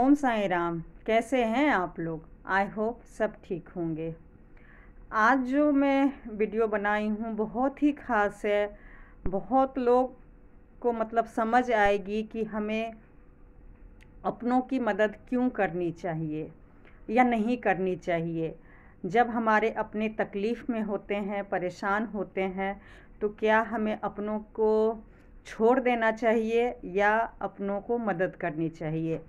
ओम साई राम कैसे हैं आप लोग आई होप सब ठीक होंगे आज जो मैं वीडियो बनाई हूँ बहुत ही ख़ास है बहुत लोग को मतलब समझ आएगी कि हमें अपनों की मदद क्यों करनी चाहिए या नहीं करनी चाहिए जब हमारे अपने तकलीफ़ में होते हैं परेशान होते हैं तो क्या हमें अपनों को छोड़ देना चाहिए या अपनों को मदद करनी चाहिए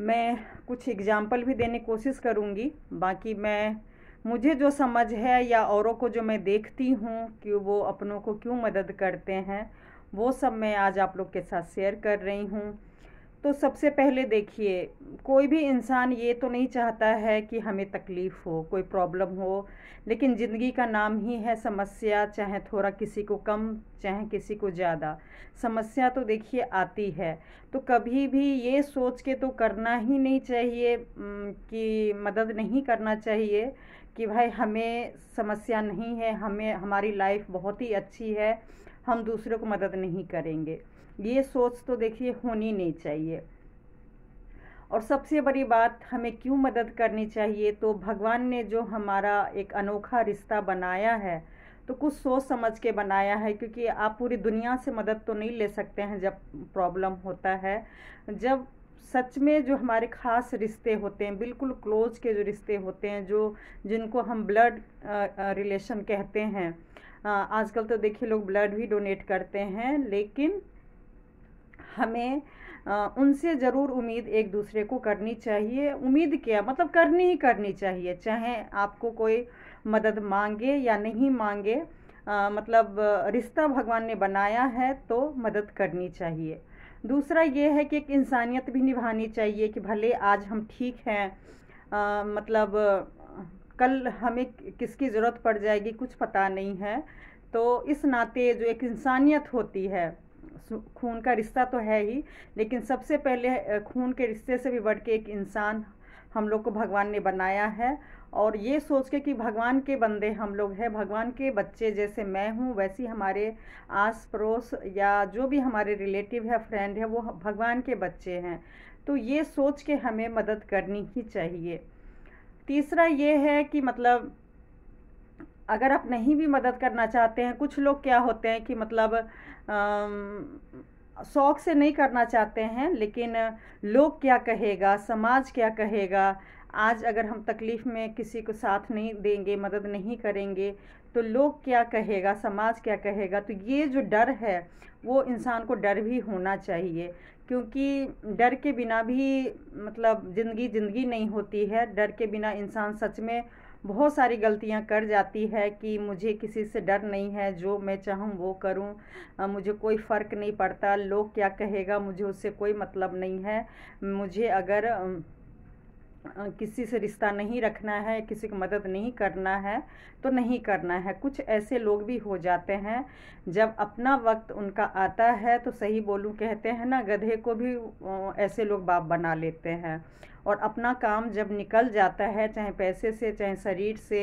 मैं कुछ एग्जाम्पल भी देने कोशिश करूँगी बाकी मैं मुझे जो समझ है या औरों को जो मैं देखती हूँ कि वो अपनों को क्यों मदद करते हैं वो सब मैं आज आप लोग के साथ शेयर कर रही हूँ तो सबसे पहले देखिए कोई भी इंसान ये तो नहीं चाहता है कि हमें तकलीफ़ हो कोई प्रॉब्लम हो लेकिन ज़िंदगी का नाम ही है समस्या चाहे थोड़ा किसी को कम चाहे किसी को ज़्यादा समस्या तो देखिए आती है तो कभी भी ये सोच के तो करना ही नहीं चाहिए कि मदद नहीं करना चाहिए कि भाई हमें समस्या नहीं है हमें हमारी लाइफ बहुत ही अच्छी है हम दूसरों को मदद नहीं करेंगे ये सोच तो देखिए होनी नहीं चाहिए और सबसे बड़ी बात हमें क्यों मदद करनी चाहिए तो भगवान ने जो हमारा एक अनोखा रिश्ता बनाया है तो कुछ सोच समझ के बनाया है क्योंकि आप पूरी दुनिया से मदद तो नहीं ले सकते हैं जब प्रॉब्लम होता है जब सच में जो हमारे ख़ास रिश्ते होते हैं बिल्कुल क्लोज के जो रिश्ते होते हैं जो जिनको हम ब्लड रिलेशन कहते हैं आजकल तो देखिए लोग ब्लड भी डोनेट करते हैं लेकिन हमें उनसे ज़रूर उम्मीद एक दूसरे को करनी चाहिए उम्मीद क्या मतलब करनी ही करनी चाहिए चाहे आपको कोई मदद मांगे या नहीं मांगे आ, मतलब रिश्ता भगवान ने बनाया है तो मदद करनी चाहिए दूसरा ये है कि एक इंसानियत भी निभानी चाहिए कि भले आज हम ठीक हैं मतलब कल हमें किसकी ज़रूरत पड़ जाएगी कुछ पता नहीं है तो इस नाते जो एक इंसानियत होती है खून का रिश्ता तो है ही लेकिन सबसे पहले खून के रिश्ते से भी बढ़ के एक इंसान हम लोग को भगवान ने बनाया है और ये सोच के कि भगवान के बंदे हम लोग हैं भगवान के बच्चे जैसे मैं हूँ वैसी हमारे आस पड़ोस या जो भी हमारे रिलेटिव है फ्रेंड है वो भगवान के बच्चे हैं तो ये सोच के हमें मदद करनी ही चाहिए तीसरा ये है कि मतलब अगर आप नहीं भी मदद करना चाहते हैं कुछ लोग क्या होते हैं कि मतलब शौक से नहीं करना चाहते हैं लेकिन लोग क्या कहेगा समाज क्या कहेगा आज अगर हम तकलीफ़ में किसी को साथ नहीं देंगे मदद नहीं करेंगे तो लोग क्या कहेगा समाज क्या कहेगा तो ये जो डर है वो इंसान को डर भी होना चाहिए क्योंकि डर के बिना भी मतलब ज़िंदगी ज़िंदगी नहीं होती है डर के बिना इंसान सच में बहुत सारी गलतियां कर जाती है कि मुझे किसी से डर नहीं है जो मैं चाहूँ वो करूँ मुझे कोई फ़र्क नहीं पड़ता लोग क्या कहेगा मुझे उससे कोई मतलब नहीं है मुझे अगर किसी से रिश्ता नहीं रखना है किसी की मदद नहीं करना है तो नहीं करना है कुछ ऐसे लोग भी हो जाते हैं जब अपना वक्त उनका आता है तो सही बोलूँ कहते हैं ना गधे को भी ऐसे लोग बाप बना लेते हैं और अपना काम जब निकल जाता है चाहे पैसे से चाहे शरीर से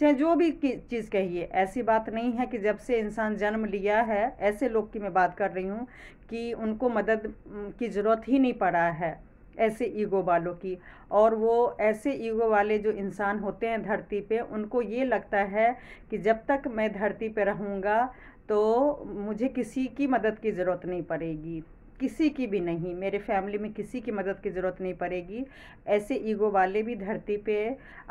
चाहे जो भी चीज़ कहिए ऐसी बात नहीं है कि जब से इंसान जन्म लिया है ऐसे लोग की मैं बात कर रही हूँ कि उनको मदद की ज़रूरत ही नहीं पड़ा है ऐसे ईगो वालों की और वो ऐसे ईगो वाले जो इंसान होते हैं धरती पे उनको ये लगता है कि जब तक मैं धरती पे रहूँगा तो मुझे किसी की मदद की ज़रूरत नहीं पड़ेगी किसी की भी नहीं मेरे फैमिली में किसी की मदद की ज़रूरत नहीं पड़ेगी ऐसे ईगो वाले भी धरती पे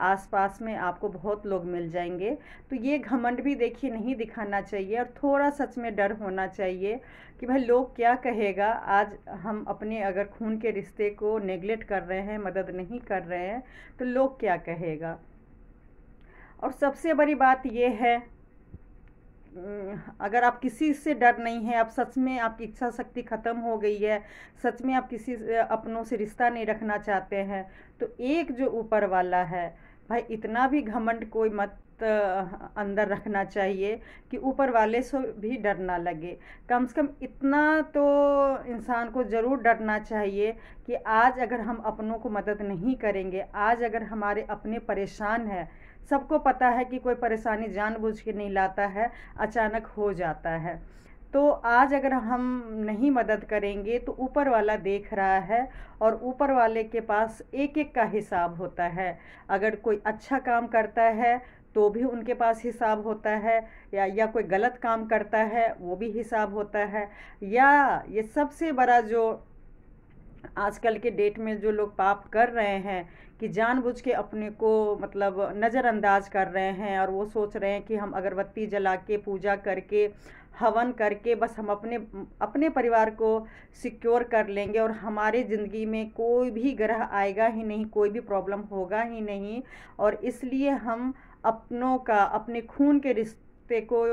आसपास में आपको बहुत लोग मिल जाएंगे तो ये घमंड भी देखिए नहीं दिखाना चाहिए और थोड़ा सच में डर होना चाहिए कि भाई लोग क्या कहेगा आज हम अपने अगर खून के रिश्ते को नेग्लेक्ट कर रहे हैं मदद नहीं कर रहे हैं तो लोग क्या कहेगा और सबसे बड़ी बात यह है अगर आप किसी से डर नहीं है आप सच में आपकी इच्छा शक्ति ख़त्म हो गई है सच में आप किसी अपनों से रिश्ता नहीं रखना चाहते हैं तो एक जो ऊपर वाला है भाई इतना भी घमंड कोई मत अंदर रखना चाहिए कि ऊपर वाले से भी डर ना लगे कम से कम इतना तो इंसान को ज़रूर डरना चाहिए कि आज अगर हम अपनों को मदद नहीं करेंगे आज अगर हमारे अपने परेशान हैं सबको पता है कि कोई परेशानी जानबूझ के नहीं लाता है अचानक हो जाता है तो आज अगर हम नहीं मदद करेंगे तो ऊपर वाला देख रहा है और ऊपर वाले के पास एक एक का हिसाब होता है अगर कोई अच्छा काम करता है तो भी उनके पास हिसाब होता है या या कोई गलत काम करता है वो भी हिसाब होता है या ये सबसे बड़ा जो आजकल के डेट में जो लोग पाप कर रहे हैं कि जानबूझ के अपने को मतलब नज़रअंदाज कर रहे हैं और वो सोच रहे हैं कि हम अगरबत्ती जला के पूजा करके हवन करके बस हम अपने अपने परिवार को सिक्योर कर लेंगे और हमारे ज़िंदगी में कोई भी ग्रह आएगा ही नहीं कोई भी प्रॉब्लम होगा ही नहीं और इसलिए हम अपनों का अपने खून के रिश्ते को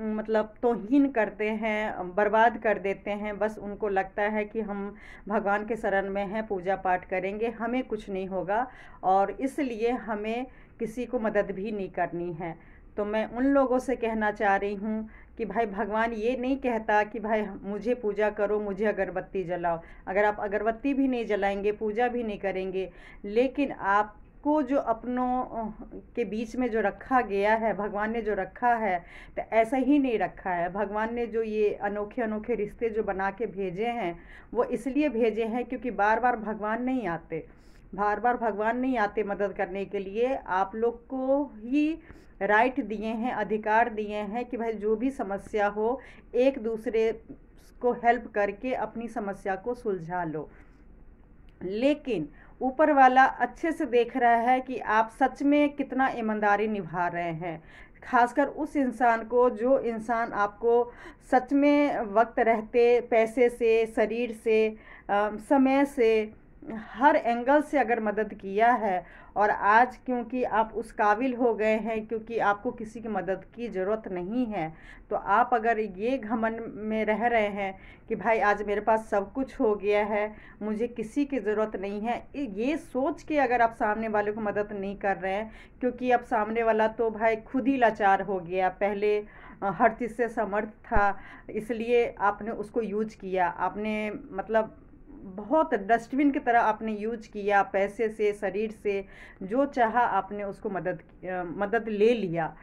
मतलब तोहिन करते हैं बर्बाद कर देते हैं बस उनको लगता है कि हम भगवान के शरण में हैं पूजा पाठ करेंगे हमें कुछ नहीं होगा और इसलिए हमें किसी को मदद भी नहीं करनी है तो मैं उन लोगों से कहना चाह रही हूँ कि भाई भगवान ये नहीं कहता कि भाई मुझे पूजा करो मुझे अगरबत्ती जलाओ अगर आप अगरबत्ती भी नहीं जलाएंगे पूजा भी नहीं करेंगे लेकिन आप को जो अपनों के बीच में जो रखा गया है भगवान ने जो रखा है तो ऐसा ही नहीं रखा है भगवान ने जो ये अनोखे अनोखे रिश्ते जो बना के भेजे हैं वो इसलिए भेजे हैं क्योंकि बार बार भगवान नहीं आते बार बार भगवान नहीं आते मदद करने के लिए आप लोग को ही राइट दिए हैं अधिकार दिए हैं कि भाई जो भी समस्या हो एक दूसरे को हेल्प करके अपनी समस्या को सुलझा लो लेकिन ऊपर वाला अच्छे से देख रहा है कि आप सच में कितना ईमानदारी निभा रहे हैं खासकर उस इंसान को जो इंसान आपको सच में वक्त रहते पैसे से शरीर से समय से हर एंगल से अगर मदद किया है और आज क्योंकि आप उस काबिल हो गए हैं क्योंकि आपको किसी की मदद की ज़रूरत नहीं है तो आप अगर ये घमन में रह रहे हैं कि भाई आज मेरे पास सब कुछ हो गया है मुझे किसी की ज़रूरत नहीं है ये सोच के अगर आप सामने वाले को मदद नहीं कर रहे हैं क्योंकि अब सामने वाला तो भाई खुद ही लाचार हो गया पहले हर चीज़ से समर्थ था इसलिए आपने उसको यूज किया आपने मतलब बहुत डस्टबिन की तरह आपने यूज किया पैसे से शरीर से जो चाहा आपने उसको मदद मदद ले लिया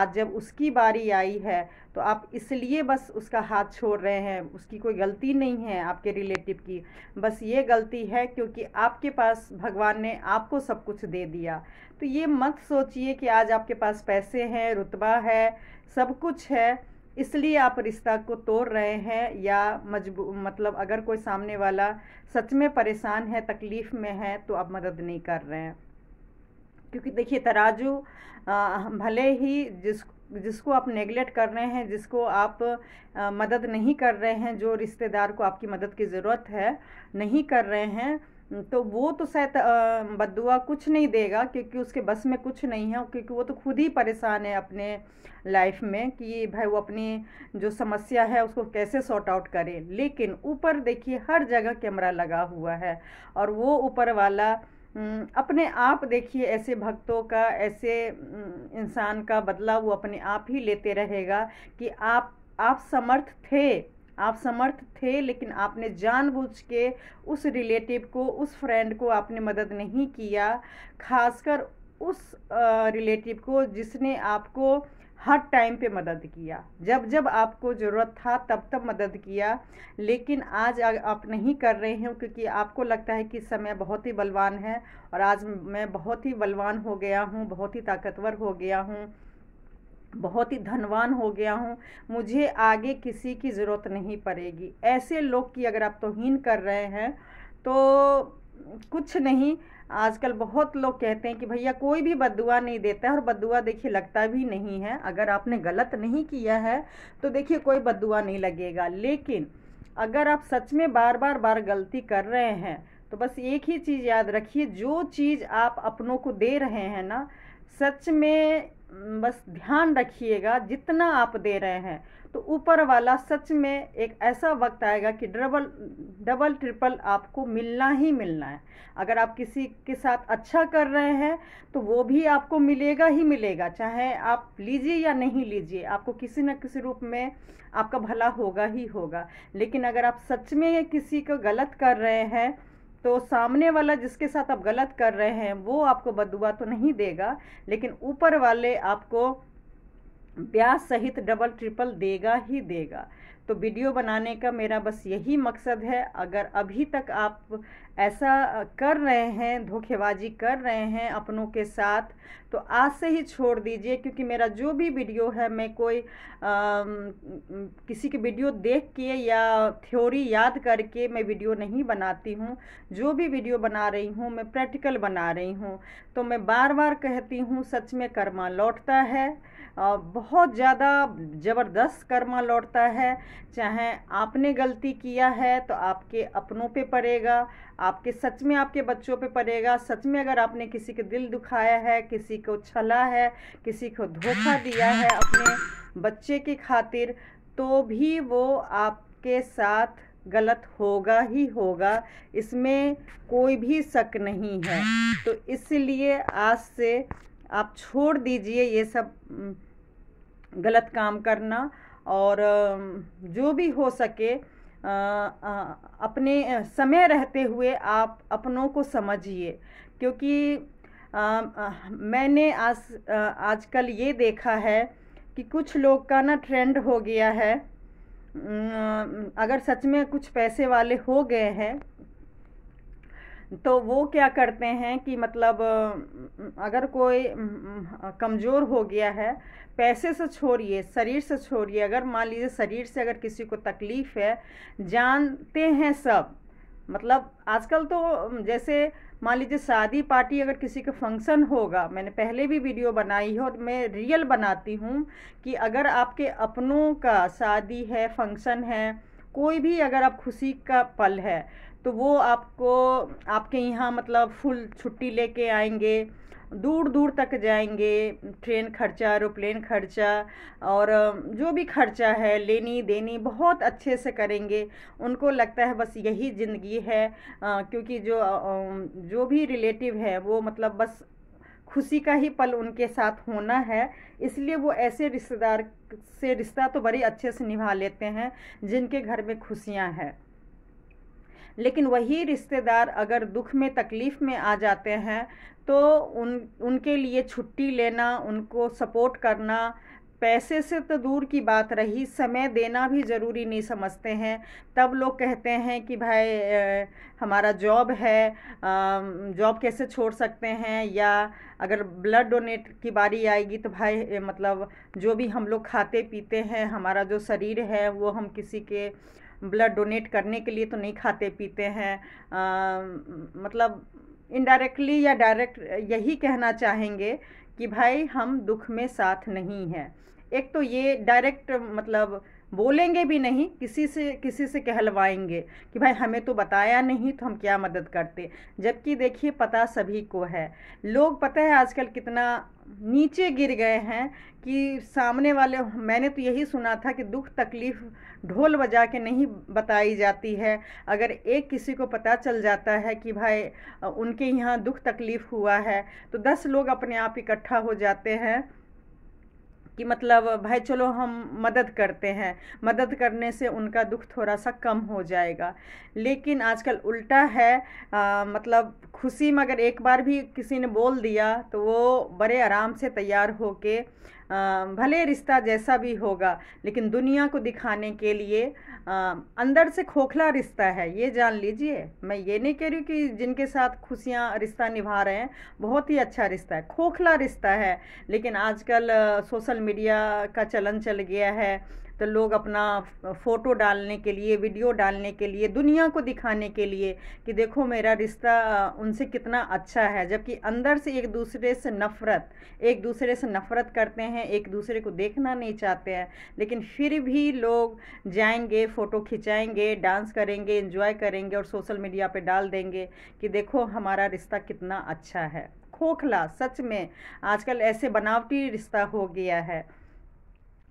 आज जब उसकी बारी आई है तो आप इसलिए बस उसका हाथ छोड़ रहे हैं उसकी कोई गलती नहीं है आपके रिलेटिव की बस ये गलती है क्योंकि आपके पास भगवान ने आपको सब कुछ दे दिया तो ये मत सोचिए कि आज आपके पास पैसे हैं रुतबा है सब कुछ है इसलिए आप रिश्ता को तोड़ रहे हैं या मजबू मतलब अगर कोई सामने वाला सच में परेशान है तकलीफ़ में है तो आप मदद नहीं कर रहे हैं क्योंकि देखिए तराजू भले ही जिस जिसको आप नेगलेक्ट कर रहे हैं जिसको आप आ, मदद नहीं कर रहे हैं जो रिश्तेदार को आपकी मदद की ज़रूरत है नहीं कर रहे हैं हम्म, तो वो तो शायद बदुआ कुछ नहीं देगा क्योंकि उसके बस में कुछ नहीं है क्योंकि वो तो खुद ही परेशान है अपने लाइफ में कि भाई वो अपनी जो समस्या है उसको कैसे सॉर्ट आउट करे लेकिन ऊपर देखिए हर जगह कैमरा लगा हुआ है और वो ऊपर वाला हम्म, अपने आप देखिए ऐसे भक्तों का ऐसे हम्म, इंसान का बदला वो अपने आप ही लेते रहेगा कि आप आप समर्थ थे आप समर्थ थे लेकिन आपने जानबूझ के उस रिलेटिव को उस फ्रेंड को आपने मदद नहीं किया खासकर उस रिलेटिव को जिसने आपको हर टाइम पे मदद किया जब जब आपको ज़रूरत था तब तब मदद किया लेकिन आज आप नहीं कर रहे हैं क्योंकि आपको लगता है कि समय बहुत ही बलवान है और आज मैं बहुत ही बलवान हो गया हूँ बहुत ही ताकतवर हो गया हूँ बहुत ही धनवान हो गया हूँ मुझे आगे किसी की ज़रूरत नहीं पड़ेगी ऐसे लोग की अगर आप तोहन कर रहे हैं तो कुछ नहीं आजकल बहुत लोग कहते हैं कि भैया कोई भी बदुआ नहीं देता है और बदुआ देखिए लगता भी नहीं है अगर आपने गलत नहीं किया है तो देखिए कोई बदुआ नहीं लगेगा लेकिन अगर आप सच में बार बार बार गलती कर रहे हैं तो बस एक ही चीज़ याद रखिए जो चीज़ आप अपनों को दे रहे हैं ना सच में बस ध्यान रखिएगा जितना आप दे रहे हैं तो ऊपर वाला सच में एक ऐसा वक्त आएगा कि डबल डबल ट्रिपल आपको मिलना ही मिलना है अगर आप किसी के साथ अच्छा कर रहे हैं तो वो भी आपको मिलेगा ही मिलेगा चाहे आप लीजिए या नहीं लीजिए आपको किसी न किसी रूप में आपका भला होगा ही होगा लेकिन अगर आप सच में किसी को गलत कर रहे हैं तो सामने वाला जिसके साथ आप गलत कर रहे हैं वो आपको बदुआ तो नहीं देगा लेकिन ऊपर वाले आपको ब्याज सहित डबल ट्रिपल देगा ही देगा तो वीडियो बनाने का मेरा बस यही मकसद है अगर अभी तक आप ऐसा कर रहे हैं धोखेबाजी कर रहे हैं अपनों के साथ तो आज से ही छोड़ दीजिए क्योंकि मेरा जो भी वीडियो है मैं कोई आ, किसी की वीडियो देख के या थ्योरी याद करके मैं वीडियो नहीं बनाती हूँ जो भी वीडियो बना रही हूँ मैं प्रैक्टिकल बना रही हूँ तो मैं बार बार कहती हूँ सच में कर्मा लौटता है बहुत ज़्यादा ज़बरदस्त कर्मा लौटता है चाहे आपने गलती किया है तो आपके अपनों पे पड़ेगा आपके सच में आपके बच्चों पे पड़ेगा सच में अगर आपने किसी के दिल दुखाया है किसी को छला है किसी को धोखा दिया है अपने बच्चे की खातिर तो भी वो आपके साथ गलत होगा ही होगा इसमें कोई भी शक नहीं है तो इसलिए आज से आप छोड़ दीजिए ये सब गलत काम करना और जो भी हो सके अपने समय रहते हुए आप अपनों को समझिए क्योंकि मैंने आज आजकल ये देखा है कि कुछ लोग का ना ट्रेंड हो गया है अगर सच में कुछ पैसे वाले हो गए हैं तो वो क्या करते हैं कि मतलब अगर कोई कमज़ोर हो गया है पैसे से छोड़िए शरीर से छोड़िए अगर मान लीजिए शरीर से अगर किसी को तकलीफ़ है जानते हैं सब मतलब आजकल तो जैसे मान लीजिए शादी पार्टी अगर किसी का फंक्शन होगा मैंने पहले भी वीडियो बनाई है और मैं रियल बनाती हूँ कि अगर आपके अपनों का शादी है फंक्शन है कोई भी अगर आप खुशी का पल है तो वो आपको आपके यहाँ मतलब फुल छुट्टी लेके आएंगे दूर दूर तक जाएंगे ट्रेन खर्चा एरोप्लेन खर्चा और जो भी खर्चा है लेनी देनी बहुत अच्छे से करेंगे उनको लगता है बस यही ज़िंदगी है आ, क्योंकि जो जो भी रिलेटिव है वो मतलब बस खुशी का ही पल उनके साथ होना है इसलिए वो ऐसे रिश्तेदार से रिश्ता तो बड़े अच्छे से निभा लेते हैं जिनके घर में खुशियाँ हैं लेकिन वही रिश्तेदार अगर दुख में तकलीफ़ में आ जाते हैं तो उन उनके लिए छुट्टी लेना उनको सपोर्ट करना पैसे से तो दूर की बात रही समय देना भी ज़रूरी नहीं समझते हैं तब लोग कहते हैं कि भाई हमारा जॉब है जॉब कैसे छोड़ सकते हैं या अगर ब्लड डोनेट की बारी आएगी तो भाई मतलब जो भी हम लोग खाते पीते हैं हमारा जो शरीर है वो हम किसी के ब्लड डोनेट करने के लिए तो नहीं खाते पीते हैं आ, मतलब इनडायरेक्टली या डायरेक्ट यही कहना चाहेंगे कि भाई हम दुख में साथ नहीं हैं एक तो ये डायरेक्ट मतलब बोलेंगे भी नहीं किसी से किसी से कहलवाएंगे कि भाई हमें तो बताया नहीं तो हम क्या मदद करते जबकि देखिए पता सभी को है लोग पता है आजकल कितना नीचे गिर गए हैं कि सामने वाले मैंने तो यही सुना था कि दुख तकलीफ़ ढोल बजा के नहीं बताई जाती है अगर एक किसी को पता चल जाता है कि भाई उनके यहाँ दुख तकलीफ़ हुआ है तो दस लोग अपने आप इकट्ठा हो जाते हैं कि मतलब भाई चलो हम मदद करते हैं मदद करने से उनका दुख थोड़ा सा कम हो जाएगा लेकिन आजकल उल्टा है आ, मतलब खुशी में अगर एक बार भी किसी ने बोल दिया तो वो बड़े आराम से तैयार होके भले रिश्ता जैसा भी होगा लेकिन दुनिया को दिखाने के लिए अंदर से खोखला रिश्ता है ये जान लीजिए मैं ये नहीं कह रही कि जिनके साथ खुशियाँ रिश्ता निभा रहे हैं बहुत ही अच्छा रिश्ता है खोखला रिश्ता है लेकिन आजकल सोशल मीडिया का चलन चल गया है तो लोग अपना फ़ोटो डालने के लिए वीडियो डालने के लिए दुनिया को दिखाने के लिए कि देखो मेरा रिश्ता उनसे कितना अच्छा है जबकि अंदर से एक दूसरे से नफ़रत एक दूसरे से नफ़रत करते हैं एक दूसरे को देखना नहीं चाहते हैं लेकिन फिर भी लोग जाएंगे फ़ोटो खिंचाएंगे डांस करेंगे इन्जॉय करेंगे और सोशल मीडिया पर डाल देंगे कि देखो हमारा रिश्ता कितना अच्छा है खोखला सच में आजकल ऐसे बनावटी रिश्ता हो गया है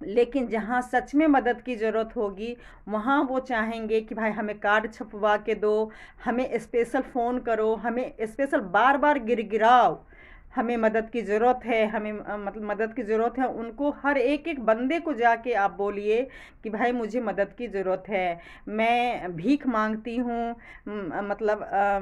लेकिन जहाँ सच में मदद की ज़रूरत होगी वहाँ वो चाहेंगे कि भाई हमें कार्ड छपवा के दो हमें स्पेशल फ़ोन करो हमें स्पेशल बार बार गिर गिराओ हमें मदद की ज़रूरत है हमें मतलब मदद की ज़रूरत है उनको हर एक एक बंदे को जाके आप बोलिए कि भाई मुझे मदद की ज़रूरत है मैं भीख मांगती हूँ मतलब आ,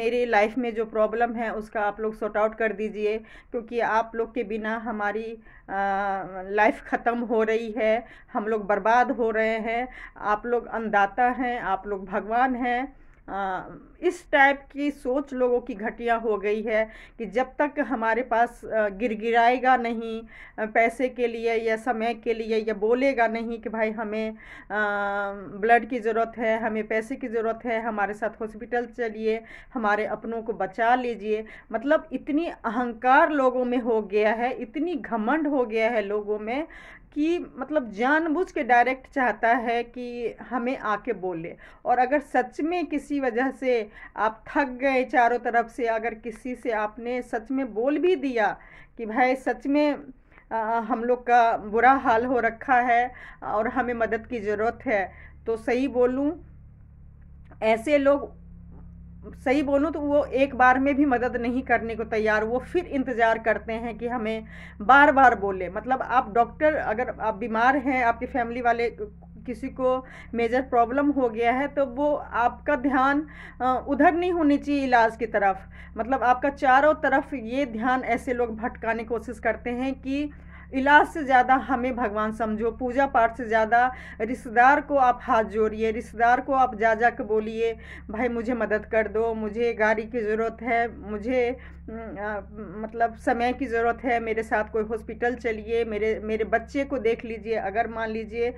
मेरे लाइफ में जो प्रॉब्लम है उसका आप लोग सॉर्ट आउट कर दीजिए क्योंकि आप लोग के बिना हमारी लाइफ ख़त्म हो रही है हम लोग बर्बाद हो रहे हैं आप लोग अनदाता हैं आप लोग भगवान हैं इस टाइप की सोच लोगों की घटिया हो गई है कि जब तक हमारे पास गिरगिराएगा नहीं पैसे के लिए या समय के लिए या बोलेगा नहीं कि भाई हमें ब्लड की ज़रूरत है हमें पैसे की ज़रूरत है हमारे साथ हॉस्पिटल चलिए हमारे अपनों को बचा लीजिए मतलब इतनी अहंकार लोगों में हो गया है इतनी घमंड हो गया है लोगों में कि मतलब जानबूझ के डायरेक्ट चाहता है कि हमें आके बोले और अगर सच में किसी वजह से आप थक गए चारों तरफ से अगर किसी से आपने सच में बोल भी दिया कि भाई सच में आ, हम लोग का बुरा हाल हो रखा है और हमें मदद की ज़रूरत है तो सही बोलूँ ऐसे लोग सही बोलूँ तो वो एक बार में भी मदद नहीं करने को तैयार वो फिर इंतज़ार करते हैं कि हमें बार बार बोले मतलब आप डॉक्टर अगर आप बीमार हैं आपके फैमिली वाले किसी को मेजर प्रॉब्लम हो गया है तो वो आपका ध्यान उधर नहीं होनी चाहिए इलाज की तरफ मतलब आपका चारों तरफ ये ध्यान ऐसे लोग भटकाने की कोशिश करते हैं कि इलाज से ज़्यादा हमें भगवान समझो पूजा पाठ से ज़्यादा रिश्तेदार को आप हाथ जोड़िए रिश्तेदार को आप जा जा के बोलिए भाई मुझे मदद कर दो मुझे गाड़ी की ज़रूरत है मुझे आ, हम्म, मतलब समय की ज़रूरत है मेरे साथ कोई हॉस्पिटल चलिए मेरे मेरे बच्चे को देख लीजिए अगर मान लीजिए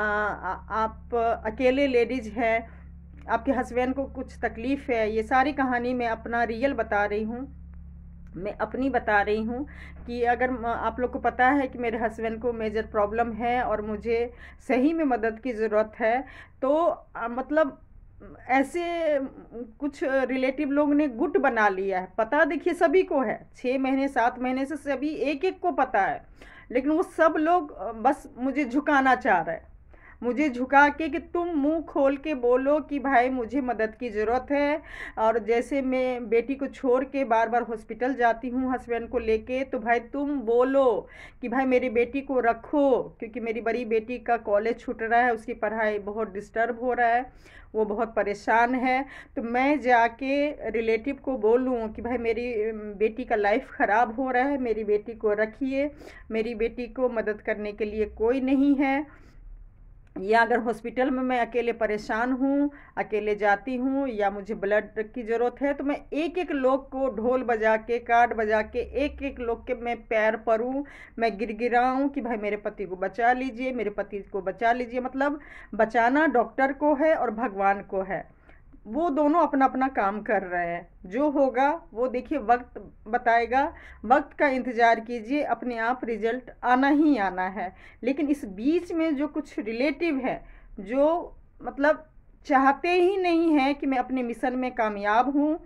आप अकेले लेडीज़ हैं आपके हस्बैंड को कुछ तकलीफ़ है ये सारी कहानी मैं अपना रियल बता रही हूँ मैं अपनी बता रही हूँ कि अगर आप लोग को पता है कि मेरे हस्बैंड को मेजर प्रॉब्लम है और मुझे सही में मदद की ज़रूरत है तो मतलब ऐसे कुछ रिलेटिव लोग ने गुट बना लिया है पता देखिए सभी को है छः महीने सात महीने से सभी एक एक को पता है लेकिन वो सब लोग बस मुझे झुकाना चाह रहे हैं मुझे झुका के कि तुम मुंह खोल के बोलो कि भाई मुझे मदद की ज़रूरत है और जैसे मैं बेटी को छोड़ के बार बार हॉस्पिटल जाती हूँ हस्बैंड को लेके तो भाई तुम बोलो कि भाई मेरी बेटी को रखो क्योंकि मेरी बड़ी बेटी का कॉलेज छूट रहा है उसकी पढ़ाई बहुत डिस्टर्ब हो रहा है वो बहुत परेशान है तो मैं जाके रिलेटिव को बोलूँ कि भाई मेरी बेटी का लाइफ ख़राब हो रहा है मेरी बेटी को रखिए मेरी बेटी को मदद करने के लिए कोई नहीं है या अगर हॉस्पिटल में मैं अकेले परेशान हूँ अकेले जाती हूँ या मुझे ब्लड की ज़रूरत है तो मैं एक एक लोग को ढोल बजा के कार्ड बजा के एक एक लोग के मैं पैर परूँ मैं गिर गिराऊँ कि भाई मेरे पति को बचा लीजिए मेरे पति को बचा लीजिए मतलब बचाना डॉक्टर को है और भगवान को है वो दोनों अपना अपना काम कर रहे हैं जो होगा वो देखिए वक्त बताएगा वक्त का इंतज़ार कीजिए अपने आप रिजल्ट आना ही आना है लेकिन इस बीच में जो कुछ रिलेटिव है जो मतलब चाहते ही नहीं है कि मैं अपने मिशन में कामयाब हूँ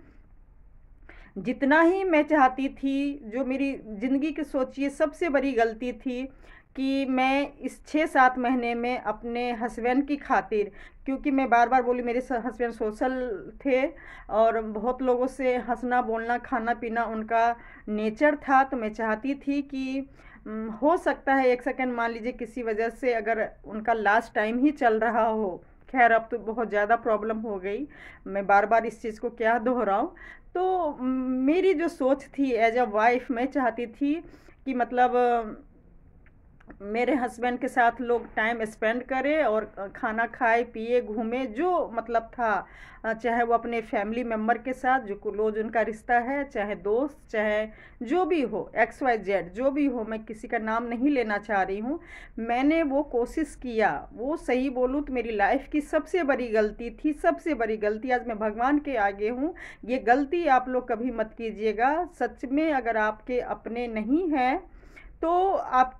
जितना ही मैं चाहती थी जो मेरी ज़िंदगी की सोचिए सबसे बड़ी गलती थी कि मैं इस छः सात महीने में अपने हस्बैंड की खातिर क्योंकि मैं बार बार बोली मेरे हस्बैंड सोशल थे और बहुत लोगों से हंसना बोलना खाना पीना उनका नेचर था तो मैं चाहती थी कि हो सकता है एक सेकंड मान लीजिए किसी वजह से अगर उनका लास्ट टाइम ही चल रहा हो खैर अब तो बहुत ज़्यादा प्रॉब्लम हो गई मैं बार बार इस चीज़ को क्या दोहराऊँ तो मेरी जो सोच थी एज अ वाइफ मैं चाहती थी कि मतलब मेरे हस्बैंड के साथ लोग टाइम स्पेंड करें और खाना खाए पिए घूमें जो मतलब था चाहे वो अपने फैमिली मेम्बर के साथ जो क्लोज उनका रिश्ता है चाहे दोस्त चाहे जो भी हो एक्स वाई जेड जो भी हो मैं किसी का नाम नहीं लेना चाह रही हूँ मैंने वो कोशिश किया वो सही बोलूँ तो मेरी लाइफ की सबसे बड़ी गलती थी सबसे बड़ी गलती आज मैं भगवान के आगे हूँ ये गलती आप लोग कभी मत कीजिएगा सच में अगर आपके अपने नहीं हैं तो आप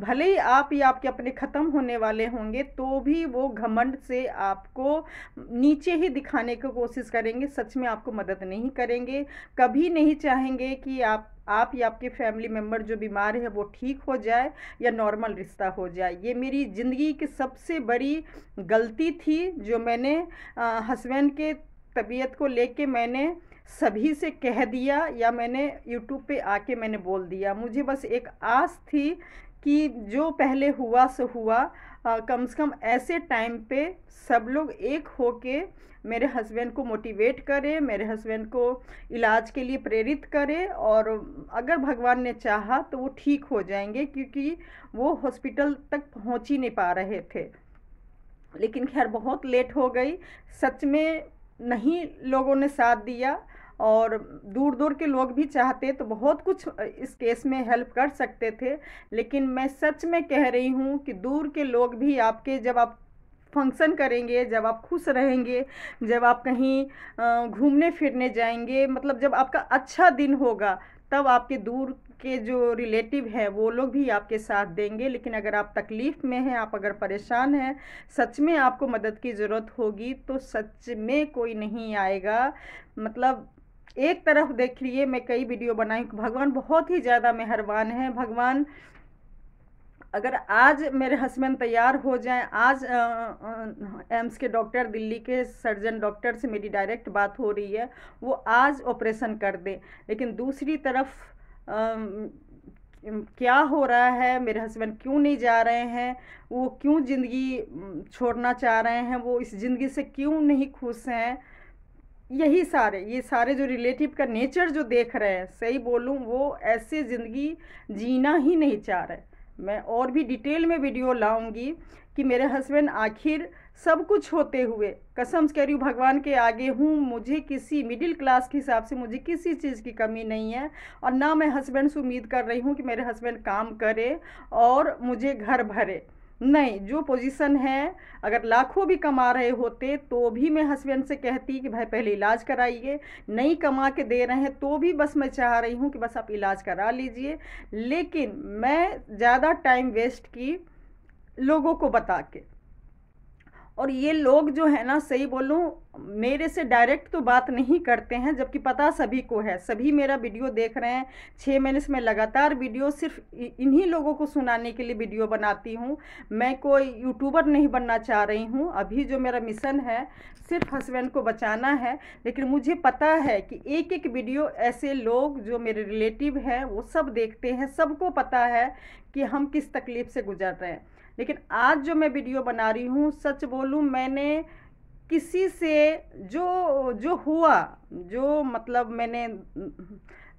भले ही आप या आपके अपने ख़त्म होने वाले होंगे तो भी वो घमंड से आपको नीचे ही दिखाने की कोशिश करेंगे सच में आपको मदद नहीं करेंगे कभी नहीं चाहेंगे कि आप आप या आपके फैमिली मेम्बर जो बीमार है वो ठीक हो जाए या नॉर्मल रिश्ता हो जाए ये मेरी ज़िंदगी की सबसे बड़ी गलती थी जो मैंने हस्बैंड के तबीयत को लेके मैंने सभी से कह दिया या मैंने YouTube पे आके मैंने बोल दिया मुझे बस एक आस थी कि जो पहले हुआ सो हुआ आ, कम से कम ऐसे टाइम पे सब लोग एक हो के मेरे हस्बैंड को मोटिवेट करें मेरे हस्बैंड को इलाज के लिए प्रेरित करें और अगर भगवान ने चाहा तो वो ठीक हो जाएंगे क्योंकि वो हॉस्पिटल तक पहुंच ही नहीं पा रहे थे लेकिन खैर बहुत लेट हो गई सच में नहीं लोगों ने साथ दिया और दूर दूर के लोग भी चाहते तो बहुत कुछ इस केस में हेल्प कर सकते थे लेकिन मैं सच में कह रही हूँ कि दूर के लोग भी आपके जब आप फंक्शन करेंगे जब आप खुश रहेंगे जब आप कहीं घूमने फिरने जाएंगे मतलब जब आपका अच्छा दिन होगा तब आपके दूर के जो रिलेटिव हैं वो लोग भी आपके साथ देंगे लेकिन अगर आप तकलीफ़ में हैं आप अगर परेशान हैं सच में आपको मदद की ज़रूरत होगी तो सच में कोई नहीं आएगा मतलब एक तरफ देख देखिए मैं कई वीडियो बनाई भगवान बहुत ही ज़्यादा मेहरबान है भगवान अगर आज मेरे हस्बैंड तैयार हो जाएं आज एम्स के डॉक्टर दिल्ली के सर्जन डॉक्टर से मेरी डायरेक्ट बात हो रही है वो आज ऑपरेशन कर दें लेकिन दूसरी तरफ आ, क्या हो रहा है मेरे हस्बैंड क्यों नहीं जा रहे हैं वो क्यों ज़िंदगी छोड़ना चाह रहे हैं वो इस ज़िंदगी से क्यों नहीं खुश हैं यही सारे ये सारे जो रिलेटिव का नेचर जो देख रहे हैं सही बोलूँ वो ऐसे ज़िंदगी जीना ही नहीं चाह रहे मैं और भी डिटेल में वीडियो लाऊंगी कि मेरे हस्बैंड आखिर सब कुछ होते हुए कसम कह रही हूँ भगवान के आगे हूँ मुझे किसी मिडिल क्लास के हिसाब से मुझे किसी चीज़ की कमी नहीं है और ना मैं हस्बैंड से उम्मीद कर रही हूँ कि मेरे हस्बैंड काम करे और मुझे घर भरे नहीं जो पोजीशन है अगर लाखों भी कमा रहे होते तो भी मैं हस्बैंड से कहती कि भाई पहले इलाज कराइए नहीं कमा के दे रहे हैं तो भी बस मैं चाह रही हूँ कि बस आप इलाज करा लीजिए लेकिन मैं ज़्यादा टाइम वेस्ट की लोगों को बता के और ये लोग जो है ना सही बोलूँ मेरे से डायरेक्ट तो बात नहीं करते हैं जबकि पता सभी को है सभी मेरा वीडियो देख रहे हैं छः महीने से मैं लगातार वीडियो सिर्फ इन्हीं लोगों को सुनाने के लिए वीडियो बनाती हूँ मैं कोई यूट्यूबर नहीं बनना चाह रही हूँ अभी जो मेरा मिशन है सिर्फ हस्बैंड को बचाना है लेकिन मुझे पता है कि एक एक वीडियो ऐसे लोग जो मेरे रिलेटिव हैं वो सब देखते हैं सबको पता है कि हम किस तकलीफ़ से गुजर रहे हैं लेकिन आज जो मैं वीडियो बना रही हूँ सच बोलूँ मैंने किसी से जो जो हुआ जो मतलब मैंने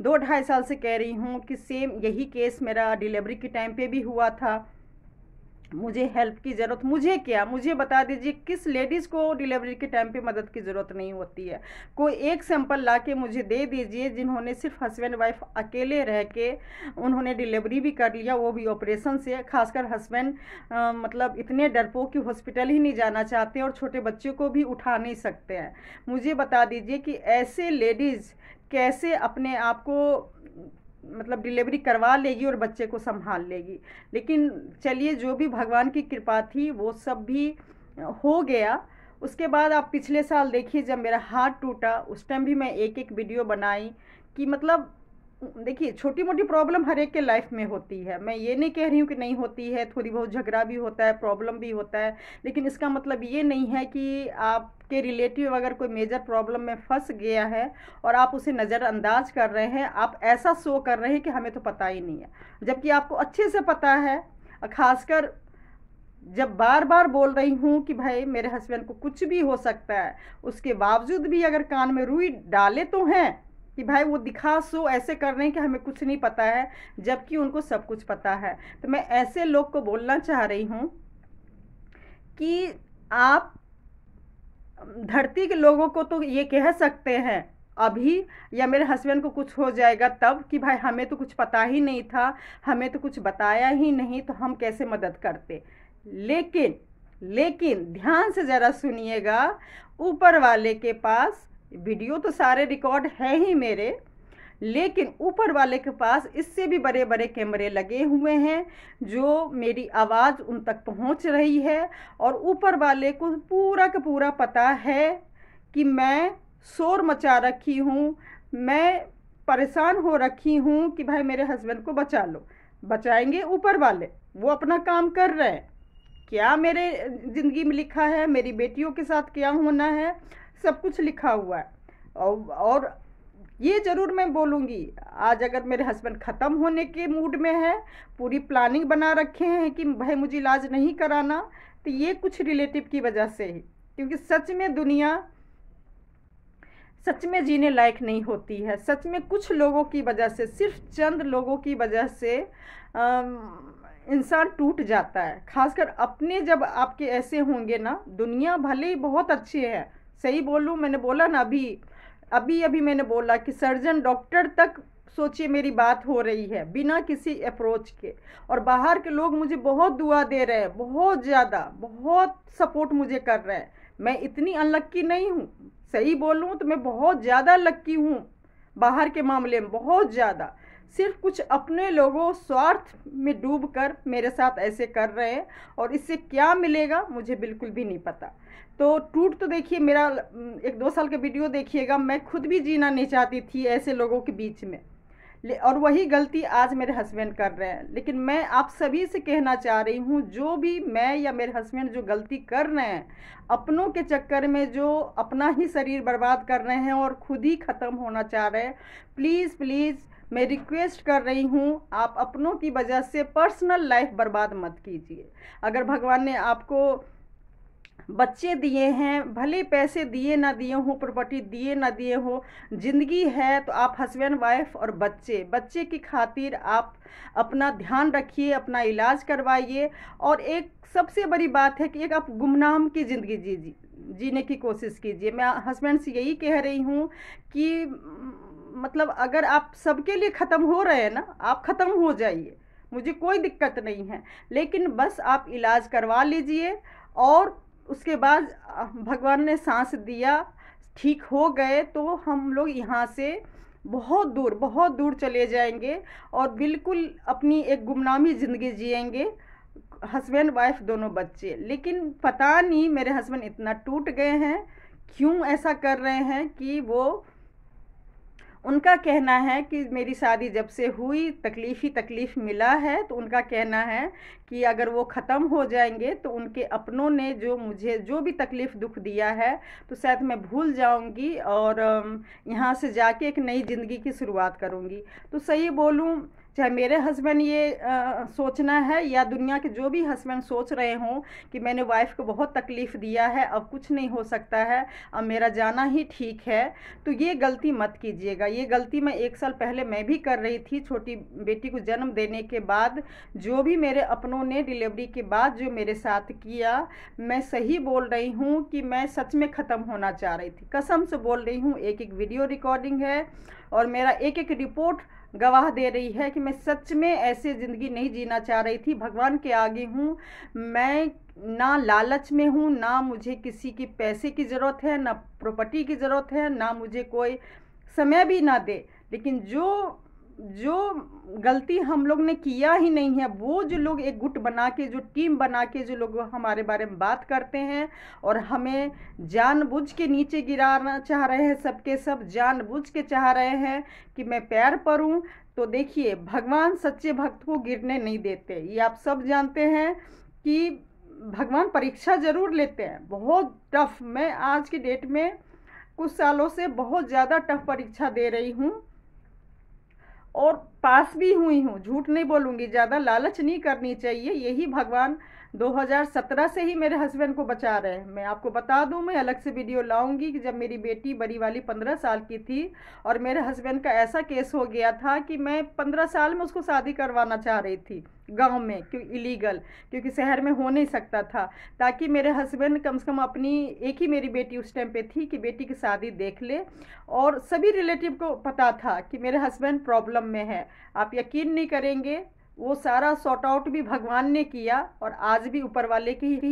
दो ढाई साल से कह रही हूँ कि सेम यही केस मेरा डिलीवरी के टाइम पे भी हुआ था मुझे हेल्प की ज़रूरत मुझे क्या मुझे बता दीजिए किस लेडीज़ को डिलीवरी के टाइम पे मदद की ज़रूरत नहीं होती है कोई एक सैंपल ला के मुझे दे दीजिए जिन्होंने सिर्फ हस्बैंड वाइफ अकेले रह के उन्होंने डिलीवरी भी कर लिया वो भी ऑपरेशन से खासकर हस्बैंड मतलब इतने डरपोक कि हॉस्पिटल ही नहीं जाना चाहते और छोटे बच्चों को भी उठा नहीं सकते हैं मुझे बता दीजिए कि ऐसे लेडीज़ कैसे अपने आप को मतलब डिलीवरी करवा लेगी और बच्चे को संभाल लेगी लेकिन चलिए जो भी भगवान की कृपा थी वो सब भी हो गया उसके बाद आप पिछले साल देखिए जब मेरा हाथ टूटा उस टाइम भी मैं एक एक वीडियो बनाई कि मतलब देखिए छोटी मोटी प्रॉब्लम हर एक के लाइफ में होती है मैं ये नहीं कह रही हूँ कि नहीं होती है थोड़ी बहुत झगड़ा भी होता है प्रॉब्लम भी होता है लेकिन इसका मतलब ये नहीं है कि आपके रिलेटिव अगर कोई मेजर प्रॉब्लम में फंस गया है और आप उसे नज़रअंदाज कर रहे हैं आप ऐसा शो कर रहे हैं कि हमें तो पता ही नहीं है जबकि आपको अच्छे से पता है खासकर जब बार बार बोल रही हूँ कि भाई मेरे हस्बैंड को कुछ भी हो सकता है उसके बावजूद भी अगर कान में रुई डाले तो हैं कि भाई वो दिखा सो ऐसे कर रहे हैं कि हमें कुछ नहीं पता है जबकि उनको सब कुछ पता है तो मैं ऐसे लोग को बोलना चाह रही हूँ कि आप धरती के लोगों को तो ये कह सकते हैं अभी या मेरे हस्बैंड को कुछ हो जाएगा तब कि भाई हमें तो कुछ पता ही नहीं था हमें तो कुछ बताया ही नहीं तो हम कैसे मदद करते लेकिन लेकिन ध्यान से ज़रा सुनिएगा ऊपर वाले के पास वीडियो तो सारे रिकॉर्ड है ही मेरे लेकिन ऊपर वाले के पास इससे भी बड़े बड़े कैमरे लगे हुए हैं जो मेरी आवाज़ उन तक पहुंच रही है और ऊपर वाले को पूरा का पूरा पता है कि मैं शोर मचा रखी हूँ मैं परेशान हो रखी हूँ कि भाई मेरे हस्बैंड को बचा लो बचाएंगे ऊपर वाले वो अपना काम कर रहे हैं क्या मेरे ज़िंदगी में लिखा है मेरी बेटियों के साथ क्या होना है सब कुछ लिखा हुआ है और ये ज़रूर मैं बोलूँगी आज अगर मेरे हस्बैंड ख़त्म होने के मूड में है पूरी प्लानिंग बना रखे हैं कि भाई मुझे इलाज नहीं कराना तो ये कुछ रिलेटिव की वजह से ही क्योंकि सच में दुनिया सच में जीने लायक नहीं होती है सच में कुछ लोगों की वजह से सिर्फ चंद लोगों की वजह से इंसान टूट जाता है खासकर अपने जब आपके ऐसे होंगे ना दुनिया भले ही बहुत अच्छी है सही बोलूँ मैंने बोला ना अभी अभी अभी मैंने बोला कि सर्जन डॉक्टर तक सोचिए मेरी बात हो रही है बिना किसी अप्रोच के और बाहर के लोग मुझे बहुत दुआ दे रहे हैं बहुत ज़्यादा बहुत सपोर्ट मुझे कर रहे हैं मैं इतनी अनलक्की नहीं हूँ सही बोलूँ तो मैं बहुत ज़्यादा लक्की हूँ बाहर के मामले में बहुत ज़्यादा सिर्फ कुछ अपने लोगों स्वार्थ में डूब कर मेरे साथ ऐसे कर रहे हैं और इससे क्या मिलेगा मुझे बिल्कुल भी नहीं पता तो टूट तो देखिए मेरा एक दो साल का वीडियो देखिएगा मैं खुद भी जीना नहीं चाहती थी ऐसे लोगों के बीच में और वही गलती आज मेरे हस्बैंड कर रहे हैं लेकिन मैं आप सभी से कहना चाह रही हूँ जो भी मैं या मेरे हस्बैंड जो गलती कर रहे हैं अपनों के चक्कर में जो अपना ही शरीर बर्बाद कर रहे हैं और खुद ही ख़त्म होना चाह रहे हैं प्लीज़ प्लीज़ मैं रिक्वेस्ट कर रही हूँ आप अपनों की वजह से पर्सनल लाइफ बर्बाद मत कीजिए अगर भगवान ने आपको बच्चे दिए हैं भले पैसे दिए ना दिए हों प्रॉपर्टी दिए ना दिए हो ज़िंदगी है तो आप हस्बैंड वाइफ और बच्चे बच्चे की खातिर आप अपना ध्यान रखिए अपना इलाज करवाइए और एक सबसे बड़ी बात है कि एक आप गुमनाम की ज़िंदगी जी जीने की कोशिश कीजिए मैं हस्बैंड से यही कह रही हूँ कि मतलब अगर आप सबके लिए ख़त्म हो रहे हैं ना आप ख़त्म हो जाइए मुझे कोई दिक्कत नहीं है लेकिन बस आप इलाज करवा लीजिए और उसके बाद भगवान ने सांस दिया ठीक हो गए तो हम लोग यहाँ से बहुत दूर बहुत दूर चले जाएंगे और बिल्कुल अपनी एक गुमनामी ज़िंदगी जिएंगे हस्बैंड वाइफ दोनों बच्चे लेकिन पता नहीं मेरे हस्बैंड इतना टूट गए हैं क्यों ऐसा कर रहे हैं कि वो उनका कहना है कि मेरी शादी जब से हुई तकलीफ़ ही तकलीफ़ मिला है तो उनका कहना है कि अगर वो ख़त्म हो जाएंगे तो उनके अपनों ने जो मुझे जो भी तकलीफ़ दुख दिया है तो शायद मैं भूल जाऊंगी और यहाँ से जाके एक नई ज़िंदगी की शुरुआत करूँगी तो सही बोलूँ चाहे मेरे हस्बैंड ये आ, सोचना है या दुनिया के जो भी हस्बैंड सोच रहे हों कि मैंने वाइफ को बहुत तकलीफ़ दिया है अब कुछ नहीं हो सकता है अब मेरा जाना ही ठीक है तो ये गलती मत कीजिएगा ये गलती मैं एक साल पहले मैं भी कर रही थी छोटी बेटी को जन्म देने के बाद जो भी मेरे अपनों ने डिलीवरी के बाद जो मेरे साथ किया मैं सही बोल रही हूँ कि मैं सच में ख़त्म होना चाह रही थी कसम से बोल रही हूँ एक एक वीडियो रिकॉर्डिंग है और मेरा एक एक रिपोर्ट गवाह दे रही है कि मैं सच में ऐसे ज़िंदगी नहीं जीना चाह रही थी भगवान के आगे हूँ मैं ना लालच में हूँ ना मुझे किसी की पैसे की ज़रूरत है ना प्रॉपर्टी की ज़रूरत है ना मुझे कोई समय भी ना दे लेकिन जो जो गलती हम लोग ने किया ही नहीं है वो जो लोग एक गुट बना के जो टीम बना के जो लोग हमारे बारे में बात करते हैं और हमें जानबूझ के नीचे गिराना चाह रहे हैं सबके सब जानबूझ के चाह रहे हैं कि मैं पैर पढ़ूँ तो देखिए भगवान सच्चे भक्त को गिरने नहीं देते ये आप सब जानते हैं कि भगवान परीक्षा ज़रूर लेते हैं बहुत टफ मैं आज की डेट में कुछ सालों से बहुत ज़्यादा टफ परीक्षा दे रही हूँ और पास भी हुई हूँ झूठ नहीं बोलूँगी ज़्यादा लालच नहीं करनी चाहिए यही भगवान 2017 से ही मेरे हस्बैंड को बचा रहे हैं मैं आपको बता दूं मैं अलग से वीडियो लाऊंगी कि जब मेरी बेटी बड़ी वाली 15 साल की थी और मेरे हस्बैंड का ऐसा केस हो गया था कि मैं 15 साल में उसको शादी करवाना चाह रही थी गांव में क्यों इलीगल क्योंकि शहर में हो नहीं सकता था ताकि मेरे हस्बैंड कम से कम अपनी एक ही मेरी बेटी उस टाइम पे थी कि बेटी की शादी देख ले और सभी रिलेटिव को पता था कि मेरे हस्बैंड प्रॉब्लम में है आप यकीन नहीं करेंगे वो सारा सॉर्ट आउट भी भगवान ने किया और आज भी ऊपर वाले की ही